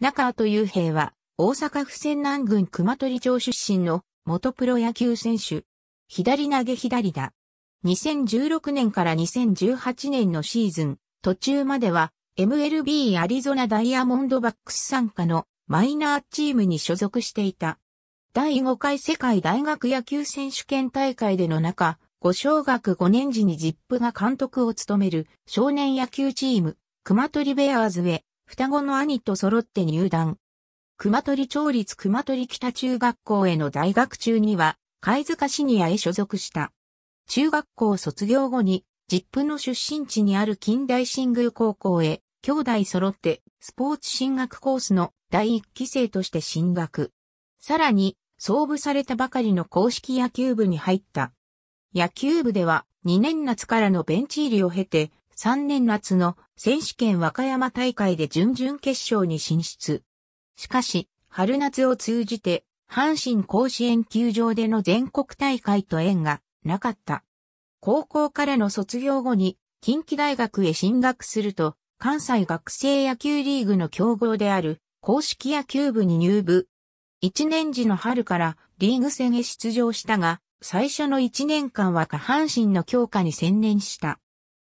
中という平は、大阪府仙南郡熊取町出身の元プロ野球選手。左投げ左打。2016年から2018年のシーズン、途中までは MLB アリゾナダイヤモンドバックス参加のマイナーチームに所属していた。第5回世界大学野球選手権大会での中、ご小学5年時にジップが監督を務める少年野球チーム、熊取ベアーズへ双子の兄と揃って入団。熊取町立熊取北中学校への大学中には、貝塚シニアへ所属した。中学校卒業後に、実父の出身地にある近代新宮高校へ、兄弟揃ってスポーツ進学コースの第一期生として進学。さらに、創部されたばかりの公式野球部に入った。野球部では2年夏からのベンチ入りを経て、3年夏の選手権和歌山大会で準々決勝に進出。しかし、春夏を通じて、阪神甲子園球場での全国大会と縁がなかった。高校からの卒業後に近畿大学へ進学すると、関西学生野球リーグの競合である公式野球部に入部。1年時の春からリーグ戦へ出場したが、最初の1年間は下半身の強化に専念した。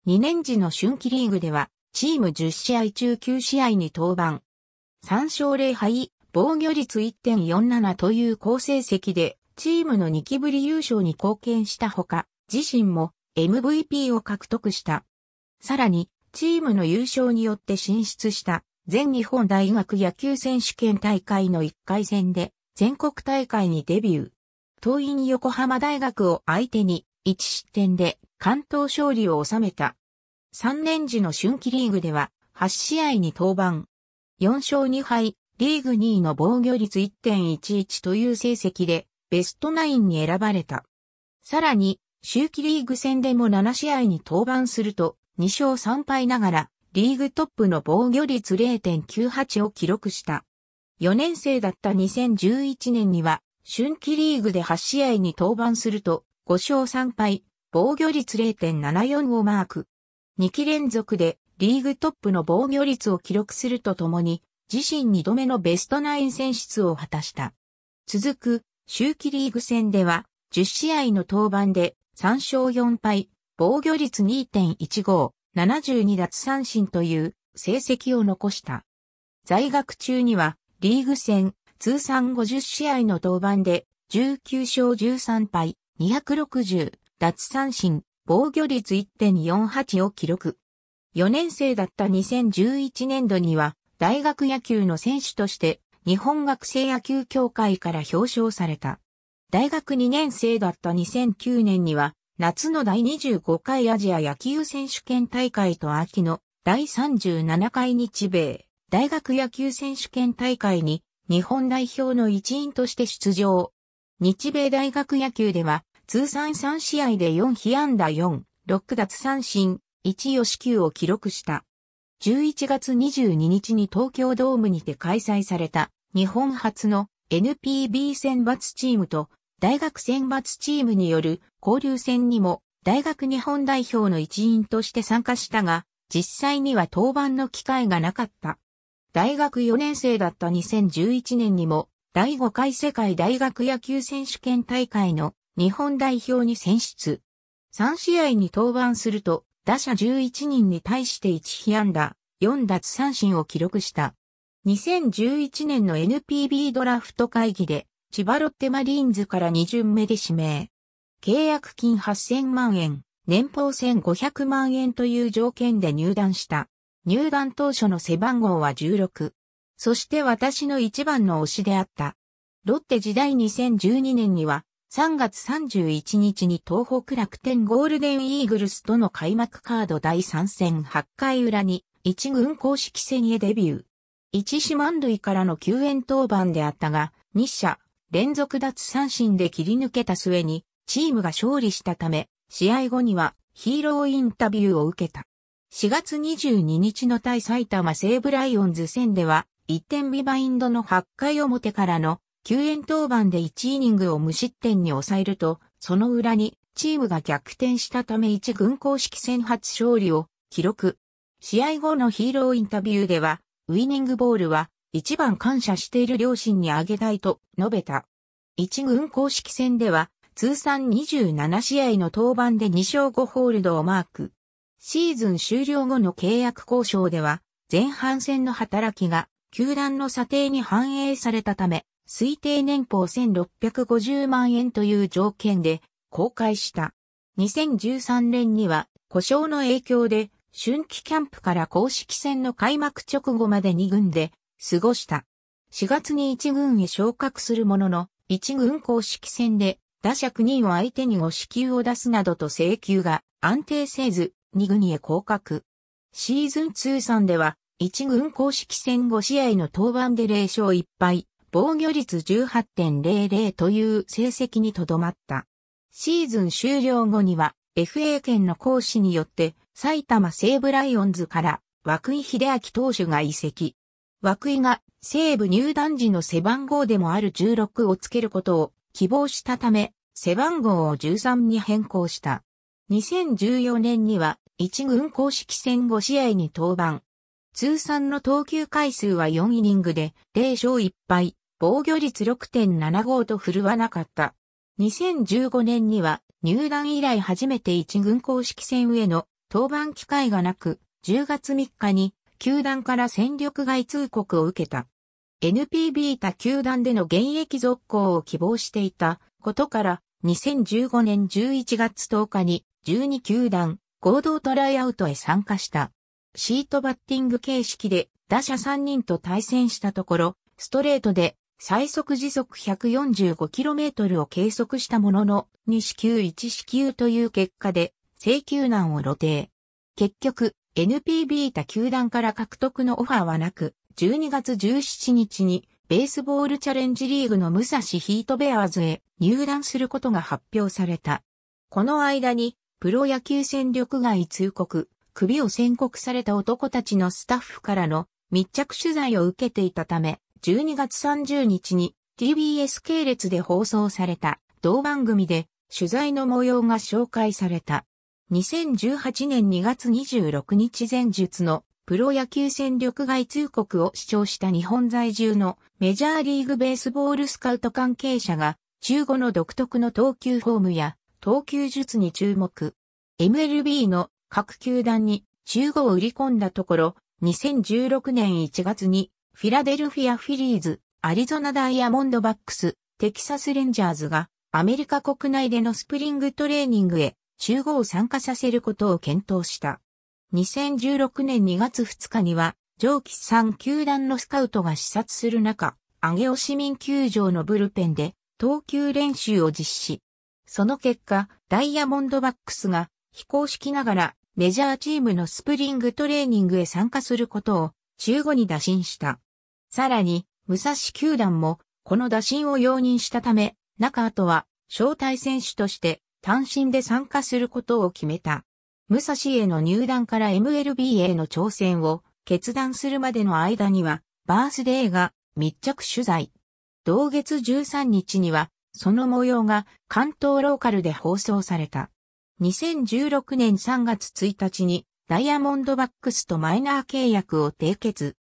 2年時の春季リーグでは、チーム10試合中9試合に登板。3勝0敗、防御率1.47という好成績で、チームの2期ぶり優勝に貢献したほか、自身も MVP を獲得した。さらに、チームの優勝によって進出した全日本大学野球選手権大会の1回戦で全国大会にデビュー。東院横浜大学を相手に1失点で関東勝利を収めた。3年時の春季リーグでは8試合に登板。4勝2敗、リーグ2位の防御率1.11という成績でベストナインに選ばれた。さらに、秋季リーグ戦でも7試合に登板すると2勝3敗ながらリーグトップの防御率0.98を記録した。4年生だった2011年には春季リーグで8試合に登板すると5勝3敗、防御率0.74をマーク。2期連続でリーグトップの防御率を記録するとともに、自身2度目のベストナイン選出を果たした。続く、周期リーグ戦では、10試合の登板で3勝4敗、防御率2.15、72奪三振という成績を残した。在学中には、リーグ戦通算50試合の登板で19勝13敗、260奪三振、防御率1.48を記録。4年生だった2011年度には、大学野球の選手として、日本学生野球協会から表彰された。大学2年生だった2009年には、夏の第25回アジア野球選手権大会と秋の第37回日米大学野球選手権大会に日本代表の一員として出場。日米大学野球では通算3試合で4被安打4、6奪三振、1死球を記録した。11月22日に東京ドームにて開催された日本初の NPB 選抜チームと大学選抜チームによる交流戦にも大学日本代表の一員として参加したが、実際には登板の機会がなかった。大学4年生だった2011年にも第5回世界大学野球選手権大会の日本代表に選出。3試合に登板すると、打者11人に対して1被安打、4奪三振を記録した。2011年の NPB ドラフト会議で、千葉ロッテマリーンズから2巡目で指名。契約金8000万円、年俸1500万円という条件で入団した。入団当初の背番号は16。そして私の一番の推しであった。ロッテ時代2012年には3月31日に東北楽天ゴールデンイーグルスとの開幕カード第3戦8回裏に1軍公式戦へデビュー。1四万塁からの救援登板であったが、2者連続奪三振で切り抜けた末にチームが勝利したため、試合後にはヒーローインタビューを受けた。4月22日の対埼玉西武ライオンズ戦では、1点ビバインドの8回表からの救援登板で1イニングを無失点に抑えると、その裏にチームが逆転したため1軍公式戦初勝利を記録。試合後のヒーローインタビューでは、ウィニングボールは一番感謝している両親にあげたいと述べた。一軍公式戦では通算27試合の登板で2勝5ホールドをマーク。シーズン終了後の契約交渉では前半戦の働きが球団の査定に反映されたため推定年俸1650万円という条件で公開した。2013年には故障の影響で春季キャンプから公式戦の開幕直後まで2軍で過ごした。4月に1軍へ昇格するものの、1軍公式戦で打者9人を相手に5支給を出すなどと請求が安定せず2軍へ降格。シーズン通算では1軍公式戦5試合の登板で0勝1敗、防御率18.00という成績にとどまった。シーズン終了後には FA 権の行使によって埼玉西武ライオンズから涌井秀明投手が移籍。涌井が西武入団時の背番号でもある16をつけることを希望したため、背番号を13に変更した。2014年には1軍公式戦5試合に登板。通算の投球回数は4イニングで0勝1敗、防御率6.75と振るわなかった。2015年には入団以来初めて一軍公式戦への登板機会がなく、10月3日に球団から戦力外通告を受けた。NPB 他球団での現役続行を希望していたことから、2015年11月10日に12球団合同トライアウトへ参加した。シートバッティング形式で打者3人と対戦したところ、ストレートで最速時速 145km を計測したものの、2支球1支球という結果で、請求難を露呈。結局、NP b 他球団から獲得のオファーはなく、12月17日に、ベースボールチャレンジリーグの武蔵ヒートベアーズへ入団することが発表された。この間に、プロ野球戦力外通告、首を宣告された男たちのスタッフからの密着取材を受けていたため、12月30日に TBS 系列で放送された同番組で取材の模様が紹介された。2018年2月26日前述のプロ野球戦力外通告を主張した日本在住のメジャーリーグベースボールスカウト関係者が中後の独特の投球フォームや投球術に注目。MLB の各球団に中後を売り込んだところ2016年1月にフィラデルフィア・フィリーズ、アリゾナダイヤモンドバックス、テキサスレンジャーズがアメリカ国内でのスプリングトレーニングへ中合を参加させることを検討した。2016年2月2日には上記3球団のスカウトが視察する中、アゲオ市民球場のブルペンで投球練習を実施。その結果、ダイヤモンドバックスが非公式ながらメジャーチームのスプリングトレーニングへ参加することを中後に打診した。さらに、武蔵球団も、この打診を容認したため、中跡は、招待選手として、単身で参加することを決めた。武蔵への入団から MLB への挑戦を決断するまでの間には、バースデーが密着取材。同月13日には、その模様が関東ローカルで放送された。2016年3月1日にダイヤモンドバックスとマイナー契約を締結。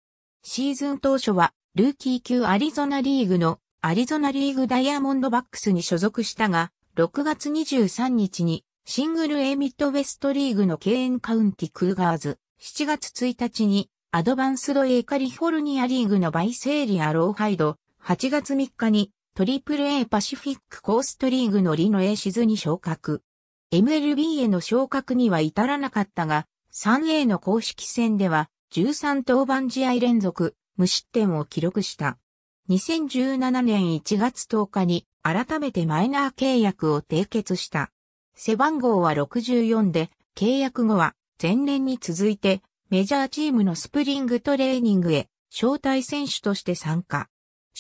シーズン当初は、ルーキー級アリゾナリーグのアリゾナリーグダイヤモンドバックスに所属したが、6月23日にシングル A ミッドウェストリーグのケーンカウンティクーガーズ、7月1日にアドバンスド A カリフォルニアリーグのバイセーリアローハイド、8月3日にトリプル A パシフィックコーストリーグのリノエシズに昇格。MLB への昇格には至らなかったが、3A の公式戦では13登板試合連続、無失点を記録した。2017年1月10日に改めてマイナー契約を締結した。背番号は64で、契約後は前年に続いてメジャーチームのスプリングトレーニングへ招待選手として参加。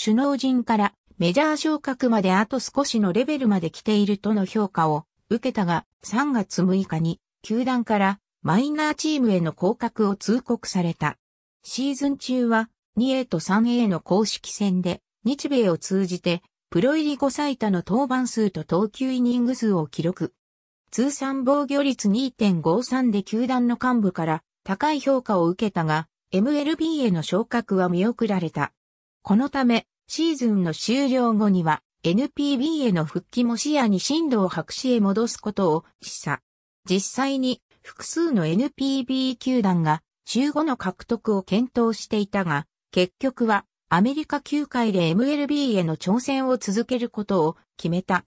首脳陣からメジャー昇格まであと少しのレベルまで来ているとの評価を受けたが3月6日に球団からマイナーチームへの降格を通告された。シーズン中は 2A と 3A の公式戦で日米を通じてプロ入り後最多の登板数と投球イニング数を記録。通算防御率2.53で球団の幹部から高い評価を受けたが、MLB への昇格は見送られた。このため、シーズンの終了後には、NPB への復帰も視野に進路を白紙へ戻すことを示唆。実際に複数の NPB 球団が中5の獲得を検討していたが、結局はアメリカ球界で MLB への挑戦を続けることを決めた。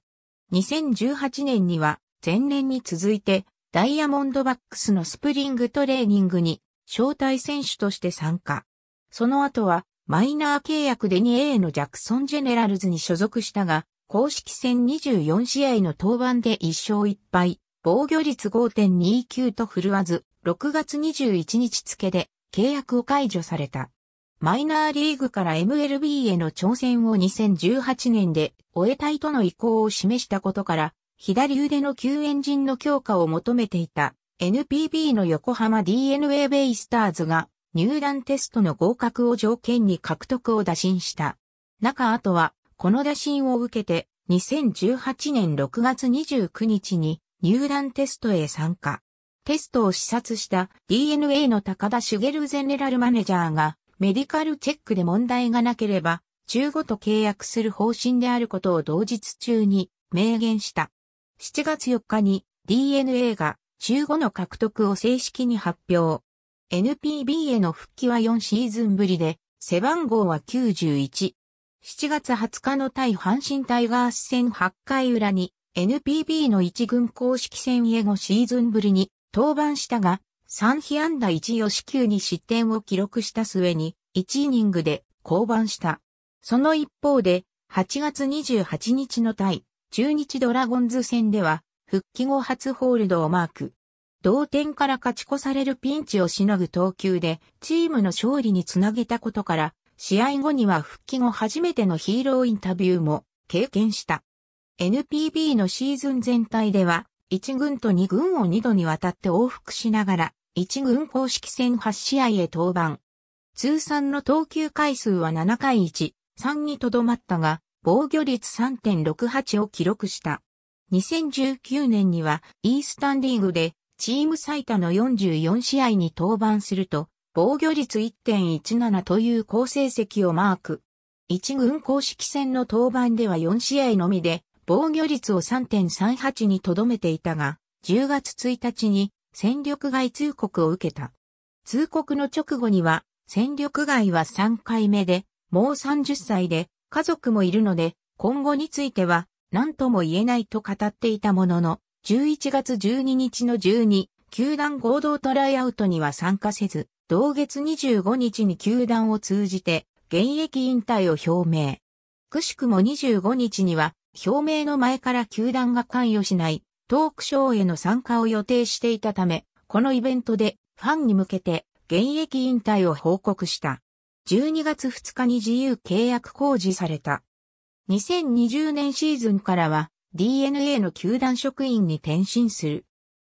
2018年には前年に続いてダイヤモンドバックスのスプリングトレーニングに招待選手として参加。その後はマイナー契約で 2A のジャクソン・ジェネラルズに所属したが、公式戦24試合の登板で1勝1敗、防御率5.29と振るわず、6月21日付で契約を解除された。マイナーリーグから MLB への挑戦を2018年で終えたいとの意向を示したことから、左腕の救援陣の強化を求めていた NPB の横浜 DNA ベイスターズが入団テストの合格を条件に獲得を打診した。中あとは、この打診を受けて2018年6月29日に入団テストへ参加。テストを視察した DNA の高田茂ゼネラルマネジャーがメディカルチェックで問題がなければ中5と契約する方針であることを同日中に明言した。7月4日に DNA が中5の獲得を正式に発表。NPB への復帰は4シーズンぶりで背番号は91。7月20日の対阪神タイガース戦8回裏に NPB の一軍公式戦へ5シーズンぶりに登板したが、3被安打1を四球に失点を記録した末に、1イニングで降板した。その一方で、8月28日の対、中日ドラゴンズ戦では、復帰後初ホールドをマーク。同点から勝ち越されるピンチをしのぐ投球で、チームの勝利につなげたことから、試合後には復帰後初めてのヒーローインタビューも経験した。NPB のシーズン全体では、1軍と2軍を2度にわたって往復しながら、1軍公式戦8試合へ登板。通算の投球回数は7回1、3にとどまったが、防御率3.68を記録した。2019年には、イースタンリーグで、チーム最多の44試合に登板すると、防御率1.17という好成績をマーク。1軍公式戦の登板では4試合のみで、防御率を3.38にとどめていたが、10月1日に戦力外通告を受けた。通告の直後には、戦力外は3回目で、もう30歳で、家族もいるので、今後については、何とも言えないと語っていたものの、11月12日の12、球団合同トライアウトには参加せず、同月25日に球団を通じて、現役引退を表明。くしくも25日には、表明の前から球団が関与しないトークショーへの参加を予定していたため、このイベントでファンに向けて現役引退を報告した。12月2日に自由契約公示された。2020年シーズンからは DNA の球団職員に転身する。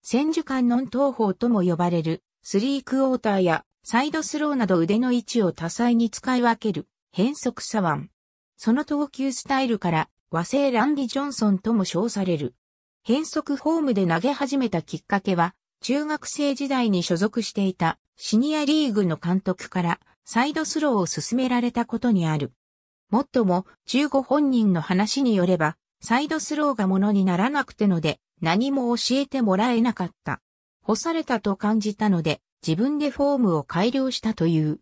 千手観音投法とも呼ばれるスリークォーターやサイドスローなど腕の位置を多彩に使い分ける変則左腕。その投球スタイルから和製ランディ・ジョンソンとも称される。変則フォームで投げ始めたきっかけは、中学生時代に所属していたシニアリーグの監督からサイドスローを勧められたことにある。もっとも、中5本人の話によれば、サイドスローがものにならなくてので、何も教えてもらえなかった。干されたと感じたので、自分でフォームを改良したという。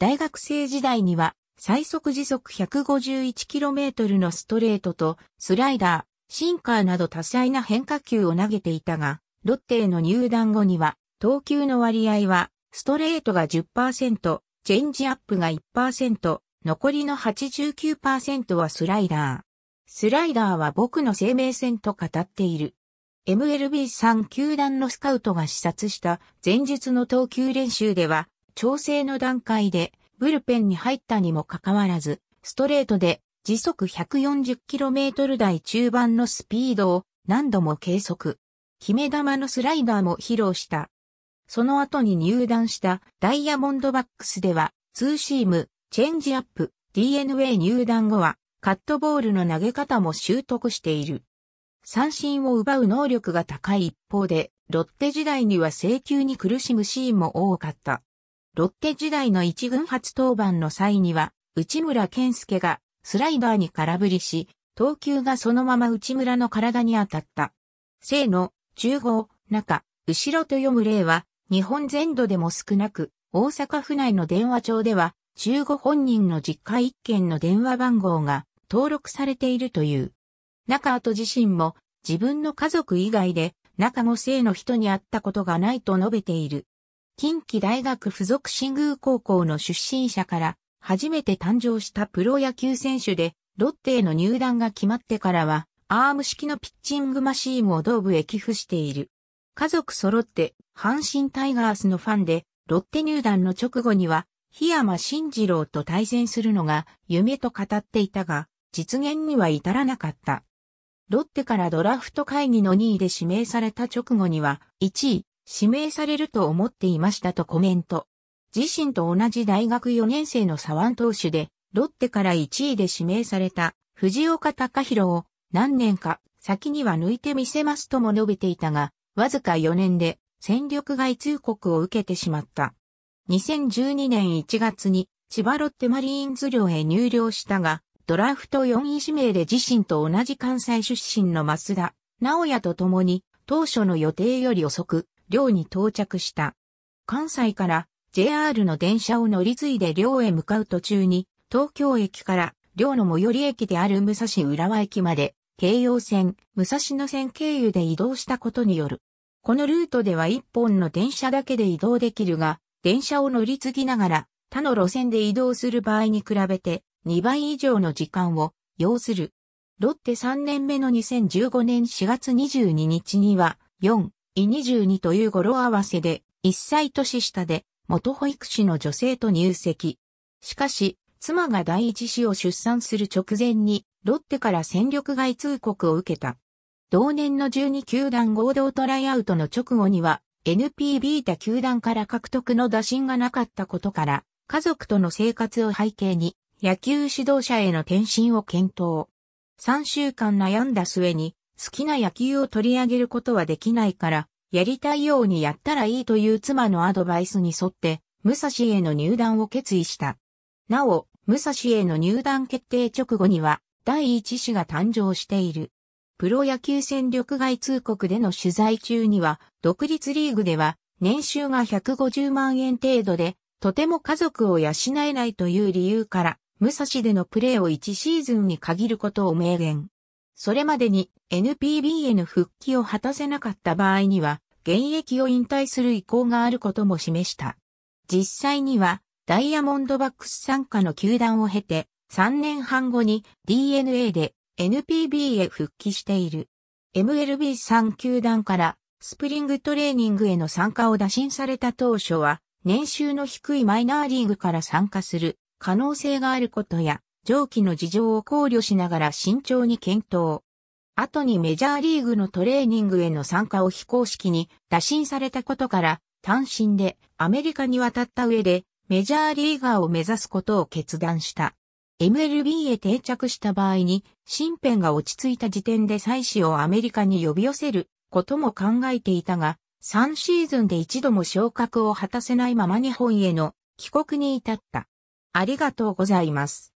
大学生時代には、最速時速 151km のストレートとスライダー、シンカーなど多彩な変化球を投げていたが、ロッテへの入団後には、投球の割合は、ストレートが10%、チェンジアップが1%、残りの89%はスライダー。スライダーは僕の生命線と語っている。MLB3 球団のスカウトが視察した前日の投球練習では、調整の段階でブルペンに入ったにもかかわらず、ストレートで時速 140km 台中盤のスピードを何度も計測。決め球のスライダーも披露した。その後に入団したダイヤモンドバックスでは、ツーシーム、チェンジアップ、DNA 入団後は、カットボールの投げ方も習得している。三振を奪う能力が高い一方で、ロッテ時代には請求に苦しむシーンも多かった。ロッテ時代の一軍初登板の際には、内村健介がスライダーに空振りし、投球がそのまま内村の体に当たった。生の中号、中、後ろと読む例は、日本全土でも少なく、大阪府内の電話帳では、中語本人の実家一件の電話番号が登録されているという。中跡自身も自分の家族以外で中語姓の人に会ったことがないと述べている。近畿大学附属新宮高校の出身者から初めて誕生したプロ野球選手で、ロッテへの入団が決まってからは、アーム式のピッチングマシーンを同部へ寄付している。家族揃って、阪神タイガースのファンで、ロッテ入団の直後には、檜山慎二郎と対戦するのが夢と語っていたが、実現には至らなかった。ロッテからドラフト会議の2位で指名された直後には、1位、指名されると思っていましたとコメント。自身と同じ大学4年生の左腕投手で、ロッテから1位で指名された藤岡隆弘を何年か先には抜いてみせますとも述べていたが、わずか4年で戦力外通告を受けてしまった。2012年1月に千葉ロッテマリーンズ寮へ入寮したが、ドラフト4位指名で自身と同じ関西出身の増田、直也と共に当初の予定より遅く寮に到着した。関西から JR の電車を乗り継いで寮へ向かう途中に、東京駅から寮の最寄り駅である武蔵浦和駅まで、京葉線、武蔵野線経由で移動したことによる。このルートでは一本の電車だけで移動できるが、電車を乗り継ぎながら他の路線で移動する場合に比べて2倍以上の時間を要する。ロッテ3年目の2015年4月22日には4イ22という語呂合わせで、1歳年下で、元保育士の女性と入籍。しかし、妻が第一子を出産する直前に、ロッテから戦力外通告を受けた。同年の12球団合同トライアウトの直後には、NPB 他球団から獲得の打診がなかったことから、家族との生活を背景に、野球指導者への転身を検討。3週間悩んだ末に、好きな野球を取り上げることはできないから、やりたいようにやったらいいという妻のアドバイスに沿って、武蔵への入団を決意した。なお、武蔵への入団決定直後には、第一子が誕生している。プロ野球戦力外通告での取材中には、独立リーグでは、年収が150万円程度で、とても家族を養えないという理由から、武蔵でのプレーを1シーズンに限ることを明言。それまでに NPB への復帰を果たせなかった場合には、現役を引退する意向があることも示した。実際には、ダイヤモンドバックス参加の球団を経て、3年半後に DNA で NPB へ復帰している。MLB3 球団からスプリングトレーニングへの参加を打診された当初は、年収の低いマイナーリーグから参加する可能性があることや、上記の事情を考慮しながら慎重に検討。後にメジャーリーグのトレーニングへの参加を非公式に打診されたことから、単身でアメリカに渡った上でメジャーリーガーを目指すことを決断した。MLB へ定着した場合に、身辺が落ち着いた時点で妻子をアメリカに呼び寄せることも考えていたが、3シーズンで一度も昇格を果たせないまま日本への帰国に至った。ありがとうございます。